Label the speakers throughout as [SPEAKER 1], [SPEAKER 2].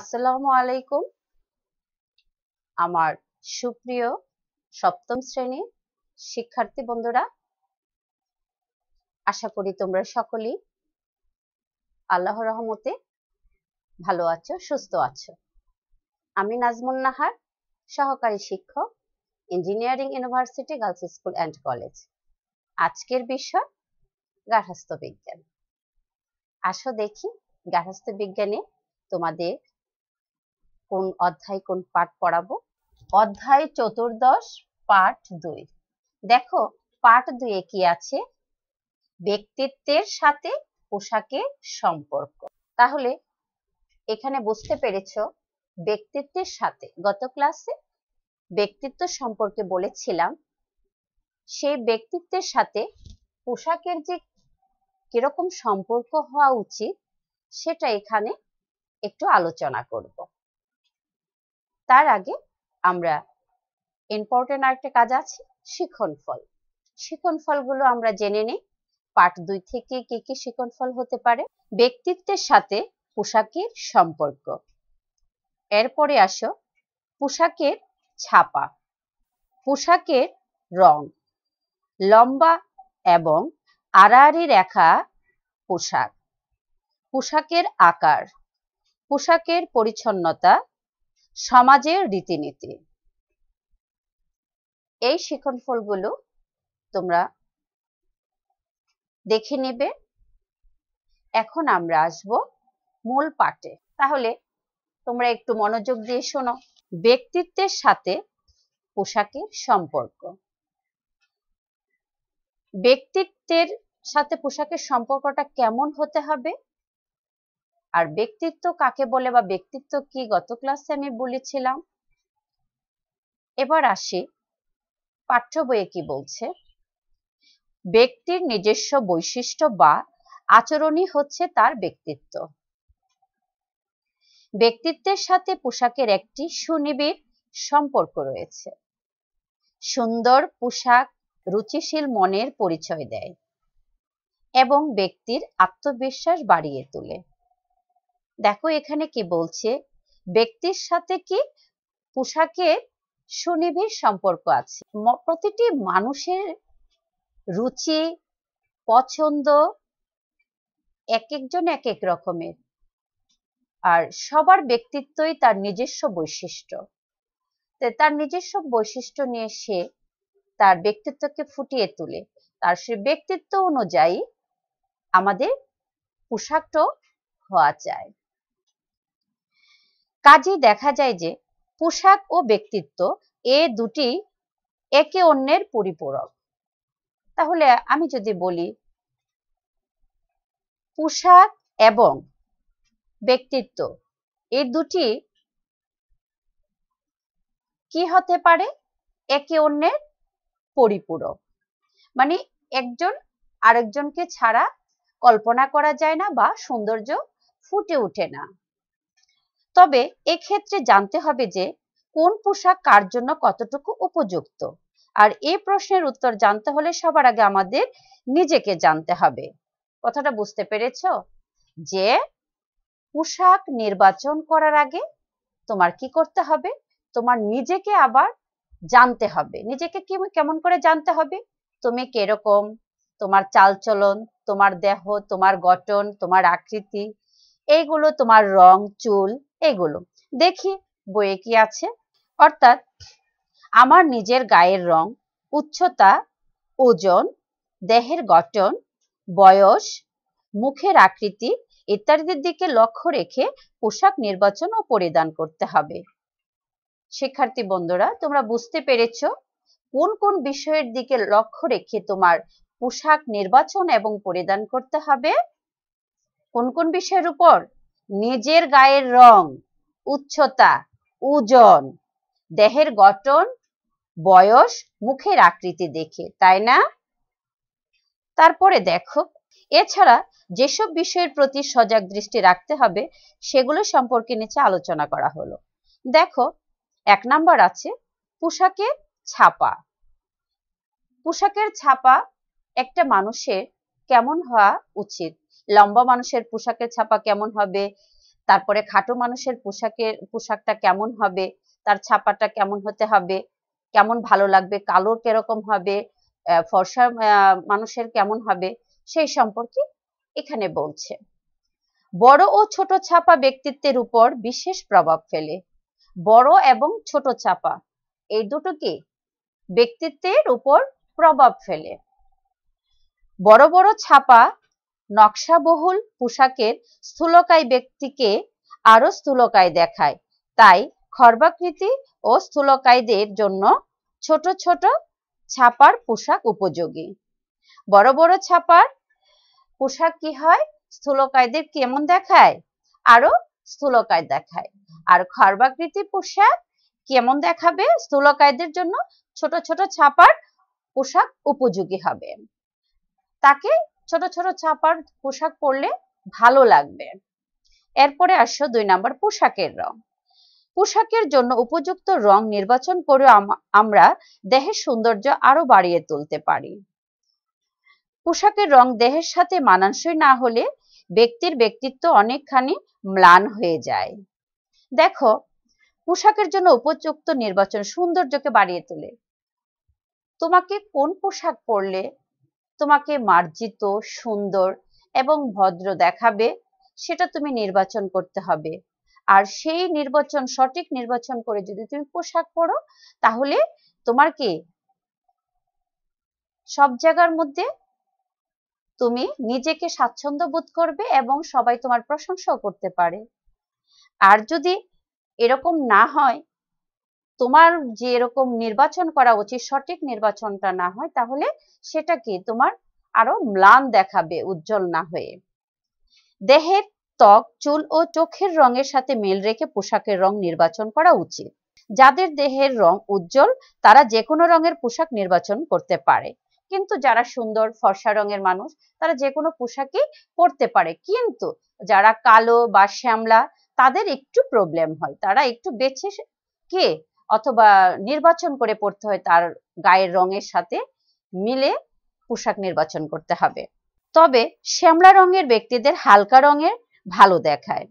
[SPEAKER 1] আসসালামু আলাইকুম আমার সুপ্রিয় সপ্তম শ্রেণীর শিক্ষার্থী বন্ধুরা আশা করি তোমরা সকলেই আল্লাহ রহমতে ভালো আছো সুস্থ আছো আমি নাজমুন নাহার সহকারী শিক্ষক engineering university girls school and college আজকের বিষয় গার্হস্থ্য বিজ্ঞান আসো দেখি গার্হস্থ্য বিজ্ঞানে তোমাদের কোন অধ্যায় কোন পাঠ পড়াবো অধ্যায় চতুর্দশ পাঠ দুই দেখো পাঠ দুয়ে কি আছে ব্যক্তিত্বের সাথে পোশাকের সম্পর্ক তাহলে এখানে বুঝতে পেরেছ ব্যক্তিত্বের সাথে গত ক্লাসে ব্যক্তিত্ব সম্পর্কে বলেছিলাম সেই ব্যক্তিত্বের সাথে পোশাকের যে কিরকম সম্পর্ক হওয়া উচিত সেটা এখানে একটু আলোচনা করব তার আগে আমরা ইম্পর্টেন্ট আরেকটা কাজ আছে শিখন ফল শিখন ফলগুলো আমরা জেনে নিই পার্ট দুই থেকে কি কি শিখন ফল হতে পারে ব্যক্তিত্বের সাথে পোশাকের সম্পর্ক এরপরে আসো পোশাকের ছাপা পোশাকের রং লম্বা এবং আড়াআড়ি রেখা পোশাক পোশাকের আকার পোশাকের পরিচ্ছন্নতা সমাজের রীতিনীতি এই শিখনফলগুলো তোমরা দেখে নেবে এখন আমরা আসব মূল পাঠে তাহলে তোমরা একটু মনোযোগ দিয়ে শোনো ব্যক্তিত্বের সাথে পোশাকের সম্পর্ক ব্যক্তিত্বের সাথে পোশাকের সম্পর্কটা কেমন হতে হবে আর ব্যক্তিত্ব কাকে বলে বা ব্যক্তিত্ব কি গত ক্লাসে আমি বলেছিলাম এবার আসি পাঠ্য বইয়ে কি বলছে ব্যক্তির নিজস্ব বৈশিষ্ট্য বা আচরণই হচ্ছে তার ব্যক্তিত্ব ব্যক্তিত্বের সাথে পোশাকের একটি সুনিবিড় সম্পর্ক রয়েছে সুন্দর পোশাক রুচিশীল মনের পরিচয় দেয় এবং ব্যক্তির আত্মবিশ্বাস বাড়িয়ে তোলে দেখো এখানে কি বলছে ব্যক্তির সাথে কি পোশাকের সুনিবিড় সম্পর্ক আছে প্রতিটি মানুষের রুচি পছন্দ এক একজন এক এক রকমের আর সবার ব্যক্তিত্বই তার নিজস্ব বৈশিষ্ট্য তার নিজস্ব বৈশিষ্ট্য নিয়ে সে তার ব্যক্তিত্বকে ফুটিয়ে তুলে তার সে ব্যক্তিত্ব অনুযায়ী আমাদের পোশাকটাও হওয়া চায় কাজেই দেখা যায় যে পোশাক ও ব্যক্তিত্ব এ দুটি একে অন্যের পরিপূরক তাহলে আমি যদি বলি পোশাক এবং ব্যক্তিত্ব এই দুটি কি হতে পারে একে অন্যের পরিপূরক মানে একজন আরেকজনকে ছাড়া কল্পনা করা যায় না বা সৌন্দর্য ফুটে ওঠে না তবে এক্ষেত্রে জানতে হবে যে কোন পোশাক কার জন্য কতটুকু উপযুক্ত আর এই প্রশ্নের উত্তর জানতে হলে সবার আগে আমাদের নিজেকে জানতে হবে কথাটা বুঝতে পেরেছ যে পোশাক নির্বাচন করার আগে তোমার কি করতে হবে তোমার নিজেকে আবার জানতে হবে নিজেকে কেমন করে জানতে হবে তুমি কেরকম তোমার চালচলন তোমার দেহ তোমার গঠন তোমার আকৃতি এইগুলো তোমার রং চুল এগুলো দেখি বইয়ে কি আছে অর্থাৎ আমার নিজের গায়ের রং উচ্চতা ওজন দেহের গঠন বয়স মুখের আকৃতি ইত্যাদির দিকে লক্ষ্য রেখে পোশাক নির্বাচন ও পরিধান করতে হবে শিক্ষার্থী বন্ধুরা তোমরা বুঝতে পেরেছ কোন কোন বিষয়ের দিকে লক্ষ্য রেখে তোমার পোশাক নির্বাচন এবং পরিধান করতে হবে কোন কোন বিষয়ের উপর নিজের গায়ের রং উচ্চতা ওজন দেহের গঠন বয়স মুখের আকৃতি দেখে তাই না তারপরে দেখো এছাড়া যেসব বিষয়ের প্রতি সজাগ দৃষ্টি রাখতে হবে সেগুলো সম্পর্কে নিচে আলোচনা করা হলো দেখো এক নাম্বার আছে পোশাকের ছাপা পোশাকের ছাপা একটা মানুষের কেমন হওয়া উচিত লম্বা মানুষের পোশাকের ছাপা কেমন হবে তারপরে খাটো মানুষের পোশাকের পোশাকটা কেমন হবে তার ছাপাটা কেমন হতে হবে কেমন ভালো লাগবে কালো কেরকম হবে ফর্সা মানুষের কেমন হবে সেই সম্পর্কে এখানে বলছে বড় ও ছোট ছাপা ব্যক্তিত্বের উপর বিশেষ প্রভাব ফেলে বড় এবং ছোট ছাপা এই দুটো কি ব্যক্তিত্বের উপর প্রভাব ফেলে বড় বড় ছাপা নকশাবহুল পোশাকের স্থূলকায় ব্যক্তিকে আরো স্থূলকায় দেখায় তাই খর্বাকৃতি ও স্থূলকায়দের জন্য ছোট ছোট ছাপার পোশাক উপযোগী বড় বড় ছাপার পোশাক কি হয় স্থূলকায়দের কেমন দেখায় আরো স্থূলকায় দেখায় আর খর্বাকৃতি পোশাক কেমন দেখাবে স্থূলকায়দের জন্য ছোট ছোট ছাপার পোশাক উপযোগী হবে তাকে ছোট ছোট ছাপার পোশাক পরলে ভালো লাগবে এরপরে আসো দুই নাম্বার পোশাকের রং পোশাকের জন্য উপযুক্ত রং নির্বাচন করে আমরা দেহের সৌন্দর্য আরো বাড়িয়ে তুলতে পারি পোশাকের রং দেহের সাথে মানানসই না হলে ব্যক্তির ব্যক্তিত্ব অনেকখানি ম্লান হয়ে যায় দেখো পোশাকের জন্য উপযুক্ত নির্বাচন সৌন্দর্যকে বাড়িয়ে তোলে তোমাকে কোন পোশাক পরলে তোমাকে মার্জিত সুন্দর এবং ভদ্র দেখাবে সেটা তুমি নির্বাচন করতে হবে আর সেই নির্বাচন সঠিক নির্বাচন করে যদি তুমি পোশাক পরো তাহলে তোমার কি সব জায়গার মধ্যে তুমি নিজেকে স্বাচ্ছন্দ্য বোধ করবে এবং সবাই তোমার প্রশংসাও করতে পারে আর যদি এরকম না হয় তোমার যে এরকম নির্বাচন করা উচিত সঠিক নির্বাচনটা না হয় তাহলে সেটা কি তোমার আরো ম্লান দেখাবে উজ্জ্বল না হয়ে দেহের ত্বক চুল ও চোখের রঙের সাথে মেল রেখে পোশাকের রং নির্বাচন করা উচিত যাদের দেহের রং উজ্জ্বল তারা যে কোনো রঙের পোশাক নির্বাচন করতে পারে কিন্তু যারা সুন্দর ফর্সা রঙের মানুষ তারা যে কোনো পোশাকই পরতে পারে কিন্তু যারা কালো বা শ্যামলা তাদের একটু প্রবলেম হয় তারা একটু বেছে কে অথবা নির্বাচন করে পড়তে হয় তার গায়ের রঙের সাথে মিলে পোশাক নির্বাচন করতে হবে তবে শ্যামলা রঙের ব্যক্তিদের হালকা রঙের ভালো দেখায়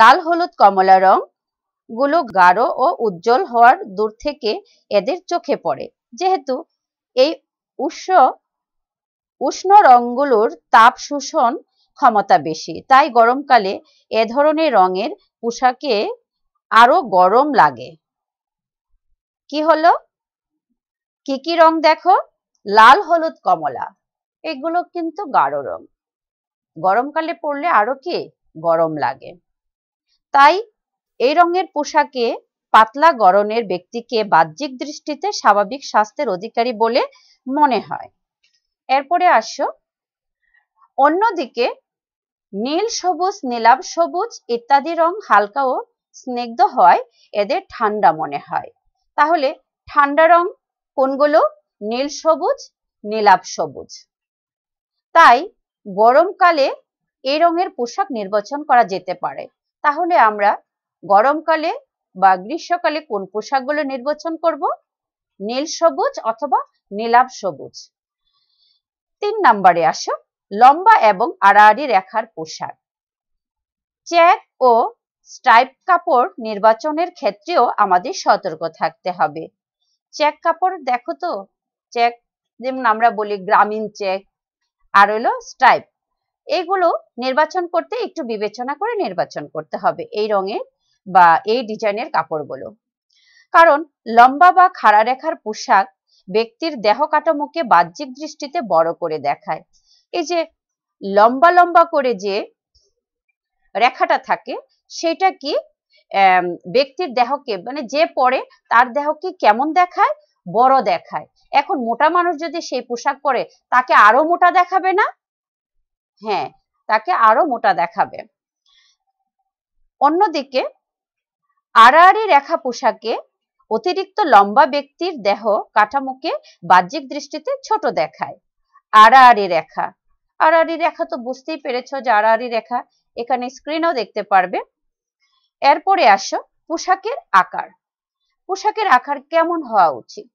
[SPEAKER 1] লাল হলুদ কমলা রং গুলো গাঢ় ও উজ্জ্বল হওয়ার দূর থেকে এদের চোখে পড়ে যেহেতু এই উষ্ণ উষ্ণ রঙগুলোর তাপ শোষণ ক্ষমতা বেশি তাই গরমকালে এ ধরনের রঙের পোশাকে আরো গরম লাগে কি হলো কি কি রং দেখো লাল হলুদ কমলা এগুলো কিন্তু গাঢ় রং গরমকালে পড়লে আরো কি গরম লাগে তাই এই রঙের পোশাকে পাতলা গরনের ব্যক্তিকে বাহ্যিক দৃষ্টিতে স্বাভাবিক স্বাস্থ্যের অধিকারী বলে মনে হয় এরপরে আসো অন্যদিকে নীল সবুজ নীলাভ সবুজ ইত্যাদি রং হালকা ও স্নিগ্ধ হয় এদের ঠান্ডা মনে হয় তাহলে ঠান্ডা রং কোনগুলো নীল সবুজ নীলাভ সবুজ তাই গরমকালে এই রঙের পোশাক নির্বাচন করা যেতে পারে তাহলে আমরা গরমকালে বা গ্রীষ্মকালে কোন পোশাকগুলো নির্বাচন করব নীল সবুজ অথবা নীলাভ সবুজ তিন নম্বরে আসো লম্বা এবং আড়াআড়ি রেখার পোশাক চ্যাক ও স্ট্রাইপ কাপড় নির্বাচনের ক্ষেত্রেও আমাদের সতর্ক থাকতে হবে চেক কাপড় দেখো তো চেক যেমন আমরা বলি গ্রামীণ চেক আর হলো স্ট্রাইপ এগুলো নির্বাচন করতে একটু বিবেচনা করে নির্বাচন করতে হবে এই রঙের বা এই ডিজাইনের কাপড়গুলো কারণ লম্বা বা খাড়া রেখার পোশাক ব্যক্তির দেহ কাঠামোকে বাহ্যিক দৃষ্টিতে বড় করে দেখায় এই যে লম্বা লম্বা করে যে রেখাটা থাকে সেটা কি ব্যক্তির দেহকে মানে যে পরে তার দেহকে কেমন দেখায় বড় দেখায় এখন মোটা মানুষ যদি সেই পোশাক পরে তাকে আরো মোটা দেখাবে না হ্যাঁ তাকে আরো মোটা দেখাবে অন্যদিকে আড়াআড়ি রেখা পোশাকে অতিরিক্ত লম্বা ব্যক্তির দেহ কাঠামোকে বাহ্যিক দৃষ্টিতে ছোট দেখায় আড়াআড়ি রেখা আড়াআড়ি রেখা তো বুঝতেই পেরেছ যে আড়াআড়ি রেখা এখানে স্ক্রিনেও দেখতে পারবে এরপরে আসো পোশাকের আকার পোশাকের আকার কেমন হওয়া উচিত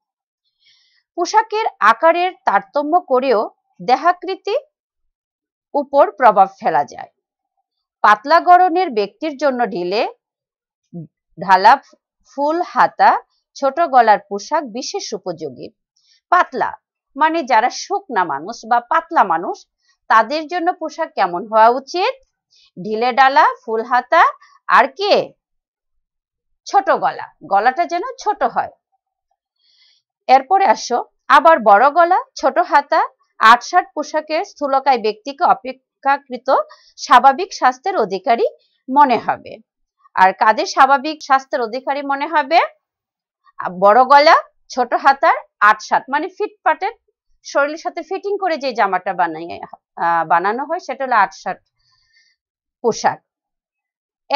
[SPEAKER 1] পোশাকের আকারের তারতম্য করেও দেহাকৃতি উপর প্রভাব ফেলা যায় পাতলা গড়নের ব্যক্তির জন্য ঢিলে ঢালা ফুল হাতা ছোট গলার পোশাক বিশেষ উপযোগী পাতলা মানে যারা শুকনা মানুষ বা পাতলা মানুষ তাদের জন্য পোশাক কেমন হওয়া উচিত ঢিলে ডালা ফুল হাতা আর কে ছোট গলা গলাটা যেন ছোট হয় এরপরে আসো আবার বড় গলা ছোট হাতা আটসাট পোশাকের স্থূলকায় ব্যক্তিকে অপেক্ষাকৃত স্বাভাবিক স্বাস্থ্যের অধিকারী মনে হবে আর কাদের স্বাভাবিক স্বাস্থ্যের অধিকারী মনে হবে বড় গলা ছোট হাতার আটসাট মানে ফিটপাটের শরীরের সাথে ফিটিং করে যে জামাটা বানিয়ে বানানো হয় সেটা হলো আটসাট পোশাক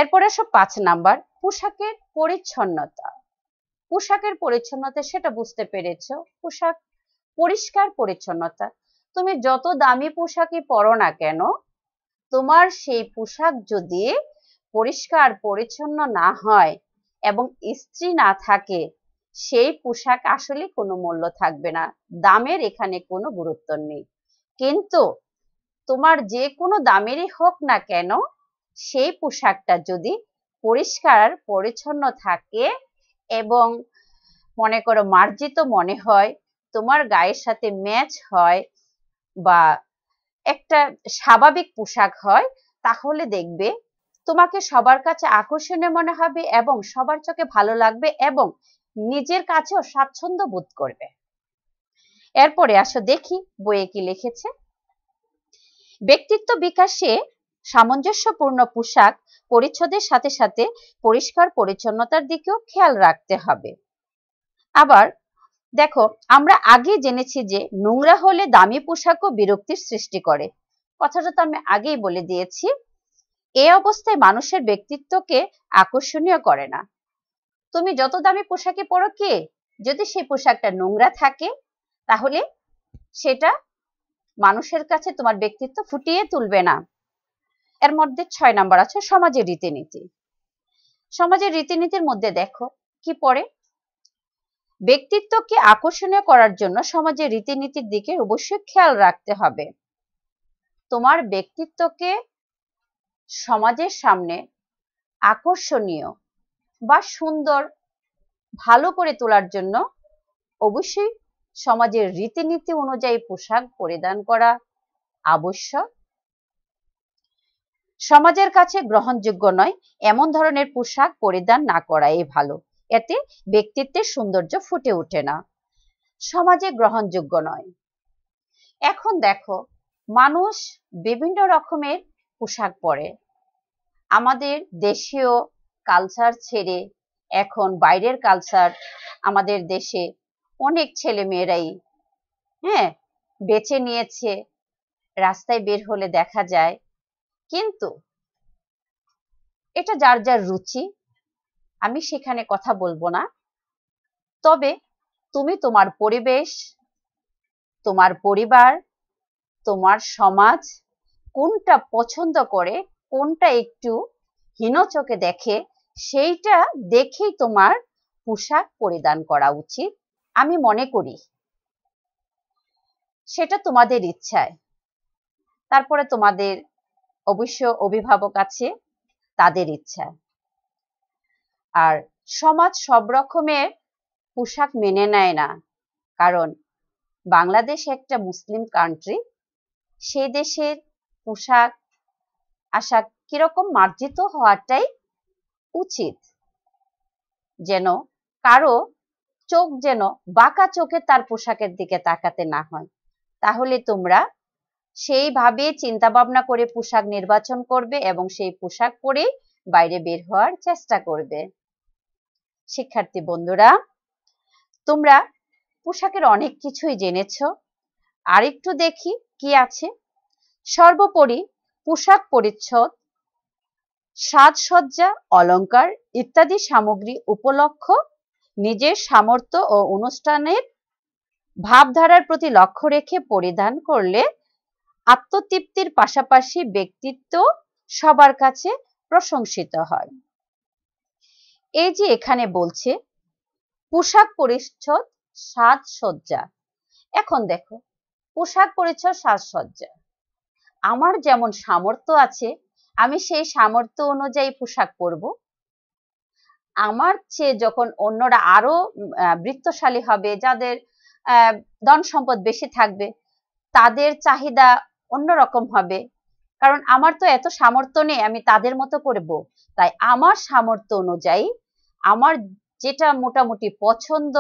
[SPEAKER 1] এরপরে আসো পাঁচ নাম্বার পোশাকের পরিচ্ছন্নতা পোশাকের পরিচ্ছন্নতা সেটা বুঝতে পেরেছ পোশাক পরিষ্কার পরিচ্ছন্নতা তুমি যত দামি পোশাকই পরো না কেন তোমার সেই পোশাক যদি পরিষ্কার পরিচ্ছন্ন না হয় এবং ইস্ত্রি না থাকে সেই পোশাক আসলে কোনো মূল্য থাকবে না দামের এখানে কোনো গুরুত্ব নেই কিন্তু তোমার যে কোনো দামেরই হোক না কেন সেই পোশাকটা যদি পরিষ্কার পরিচ্ছন্ন থাকে এবং মনে করো মার্জিত মনে হয় তোমার গায়ের সাথে ম্যাচ হয় বা একটা স্বাভাবিক পোশাক হয় তাহলে দেখবে তোমাকে সবার কাছে আকর্ষণীয় মনে হবে এবং সবার চোখে ভালো লাগবে এবং নিজের কাছেও স্বাচ্ছন্দ্য বোধ করবে এরপরে আসো দেখি বইয়ে কি লিখেছে ব্যক্তিত্ব বিকাশে সামঞ্জস্যপূর্ণ পোশাক পরিচ্ছদের সাথে সাথে পরিষ্কার পরিচ্ছন্নতার দিকেও খেয়াল রাখতে হবে আবার দেখো আমরা আগে জেনেছি যে নোংরা হলে দামি পোশাকও বিরক্তির সৃষ্টি করে কথাটা তো আমি আগেই বলে দিয়েছি এ অবস্থায় মানুষের ব্যক্তিত্বকে আকর্ষণীয় করে না তুমি যত দামি পোশাকে পরো কে যদি সেই পোশাকটা নোংরা থাকে তাহলে সেটা মানুষের কাছে তোমার ব্যক্তিত্ব ফুটিয়ে তুলবে না এর মধ্যে ছয় নাম্বার আছে সমাজের রীতিনীতি সমাজের রীতিনীতির মধ্যে দেখো কি পড়ে ব্যক্তিত্বকে আকর্ষণীয় করার জন্য সমাজের রীতিনীতির দিকে অবশ্যই খেয়াল রাখতে হবে তোমার ব্যক্তিত্বকে সমাজের সামনে আকর্ষণীয় বা সুন্দর ভালো করে তোলার জন্য অবশ্যই সমাজের রীতিনীতি অনুযায়ী পোশাক পরিধান করা আবশ্যক সমাজের কাছে গ্রহণযোগ্য নয় এমন ধরনের পোশাক পরিধান না করাই ভালো এতে ব্যক্তিত্বের সৌন্দর্য ফুটে ওঠে না সমাজে গ্রহণযোগ্য নয় এখন দেখো মানুষ বিভিন্ন রকমের পোশাক পরে আমাদের দেশীয় কালচার ছেড়ে এখন বাইরের কালচার আমাদের দেশে অনেক ছেলে মেয়েরাই হ্যাঁ বেছে নিয়েছে রাস্তায় বের হলে দেখা যায় কিন্তু এটা যার যার রুচি আমি সেখানে কথা বলবো না তবে তুমি তোমার পরিবেশ তোমার পরিবার তোমার সমাজ কোনটা পছন্দ করে কোনটা একটু হীনচকে দেখে সেইটা দেখেই তোমার পোশাক পরিধান করা উচিত আমি মনে করি সেটা তোমাদের ইচ্ছায় তারপরে তোমাদের অবশ্য অভিভাবক আছে তাদের ইচ্ছা আর সমাজ সব রকমের পোশাক মেনে নেয় না কারণ বাংলাদেশ একটা মুসলিম কান্ট্রি সেই দেশের পোশাক আশাক কিরকম মার্জিত হওয়াটাই উচিত যেন কারো চোখ যেন বাঁকা চোখে তার পোশাকের দিকে তাকাতে না হয় তাহলে তোমরা সেইভাবে চিন্তা ভাবনা করে পোশাক নির্বাচন করবে এবং সেই পোশাক পরে বাইরে বের হওয়ার চেষ্টা করবে শিক্ষার্থী বন্ধুরা তোমরা পোশাকের অনেক কিছুই জেনেছ আর একটু দেখি কি আছে সর্বোপরি পোশাক পরিচ্ছদ সাজসজ্জা অলঙ্কার ইত্যাদি সামগ্রী উপলক্ষ নিজের সামর্থ্য ও অনুষ্ঠানের ভাবধারার প্রতি লক্ষ্য রেখে পরিধান করলে আত্মতৃপ্তির পাশাপাশি ব্যক্তিত্ব সবার কাছে প্রশংসিত হয় এই যে এখানে বলছে পোশাক পরিচ্ছদ সাজসজ্জা এখন দেখো পোশাক পরিচ্ছদ সাজসজ্জা আমার যেমন সামর্থ্য আছে আমি সেই সামর্থ্য অনুযায়ী পোশাক পরব আমার চেয়ে যখন অন্যরা আরো বৃত্তশালী হবে যাদের ধন সম্পদ বেশি থাকবে তাদের চাহিদা অন্যরকম হবে কারণ আমার তো এত সামর্থ্য নেই আমি তাদের মতো করব তাই আমার সামর্থ্য অনুযায়ী আমার যেটা মোটামুটি পছন্দ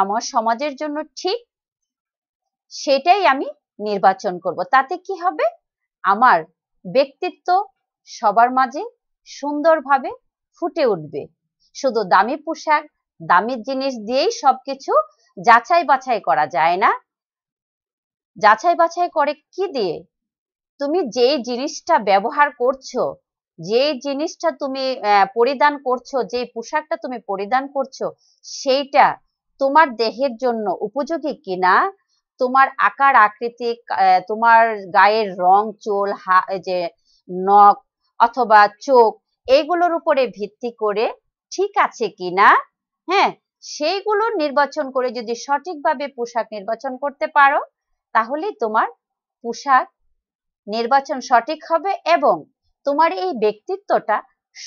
[SPEAKER 1] আমার সমাজের জন্য ঠিক সেটাই আমি নির্বাচন করব তাতে কি হবে আমার ব্যক্তিত্ব সবার মাঝে সুন্দরভাবে ফুটে উঠবে শুধু দামি পোশাক দামি জিনিস দিয়েই সবকিছু যাচাই বাছাই করা যায় না যাচাই বাছাই করে কি দিয়ে তুমি যে জিনিসটা ব্যবহার করছো যে জিনিসটা তুমি পরিধান করছো যে পোশাকটা তুমি পরিধান করছো সেইটা তোমার দেহের জন্য উপযোগী কিনা তোমার আকার আকৃতি তোমার গায়ের রং চুল যে নখ অথবা চোখ এইগুলোর উপরে ভিত্তি করে ঠিক আছে কিনা হ্যাঁ সেইগুলো নির্বাচন করে যদি সঠিকভাবে পোশাক নির্বাচন করতে পারো তাহলে তোমার পোশাক নির্বাচন সঠিক হবে এবং তোমার এই ব্যক্তিত্বটা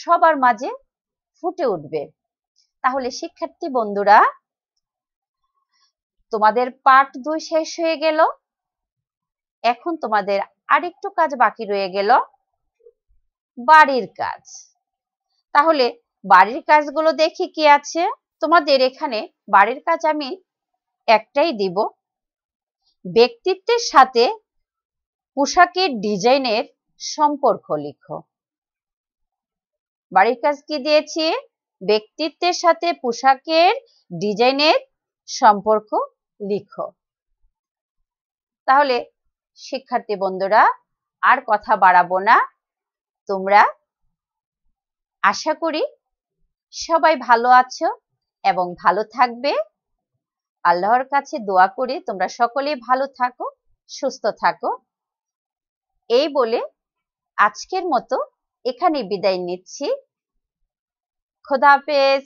[SPEAKER 1] সবার মাঝে ফুটে উঠবে তাহলে শিক্ষার্থী বন্ধুরা তোমাদের পার্ট দুই শেষ হয়ে গেল এখন তোমাদের আরেকটু কাজ বাকি রয়ে গেল বাড়ির কাজ তাহলে বাড়ির কাজগুলো দেখি কি আছে তোমাদের এখানে বাড়ির কাজ আমি একটাই দিব ব্যক্তিত্বের সাথে পোশাকের ডিজাইনের সম্পর্ক লিখো বাড়ির কাজ কি দিয়েছি ব্যক্তিত্বের সাথে পোশাকের ডিজাইনের সম্পর্ক লিখো তাহলে শিক্ষার্থী বন্ধুরা আর কথা বাড়াবো না তোমরা আশা করি সবাই ভালো আছো এবং ভালো থাকবে আল্লাহর কাছে দোয়া করে তোমরা সকলেই ভালো থাকো সুস্থ থাকো এই বলে আজকের মতো এখানে বিদায় নিচ্ছি খোদা হাফেজ